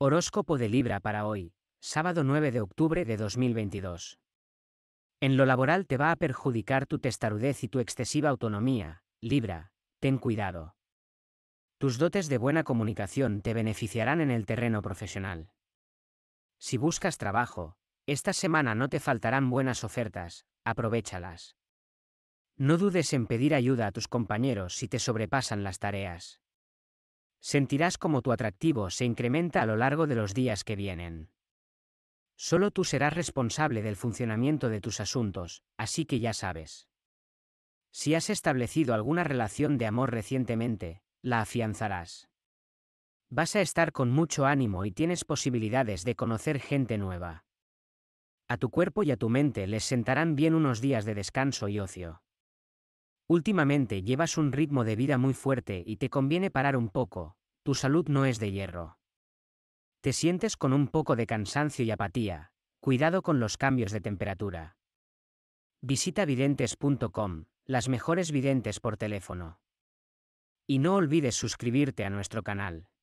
Horóscopo de Libra para hoy, sábado 9 de octubre de 2022. En lo laboral te va a perjudicar tu testarudez y tu excesiva autonomía, Libra, ten cuidado. Tus dotes de buena comunicación te beneficiarán en el terreno profesional. Si buscas trabajo, esta semana no te faltarán buenas ofertas, aprovechalas. No dudes en pedir ayuda a tus compañeros si te sobrepasan las tareas. Sentirás como tu atractivo se incrementa a lo largo de los días que vienen. Solo tú serás responsable del funcionamiento de tus asuntos, así que ya sabes. Si has establecido alguna relación de amor recientemente, la afianzarás. Vas a estar con mucho ánimo y tienes posibilidades de conocer gente nueva. A tu cuerpo y a tu mente les sentarán bien unos días de descanso y ocio. Últimamente llevas un ritmo de vida muy fuerte y te conviene parar un poco, tu salud no es de hierro. Te sientes con un poco de cansancio y apatía, cuidado con los cambios de temperatura. Visita videntes.com, las mejores videntes por teléfono. Y no olvides suscribirte a nuestro canal.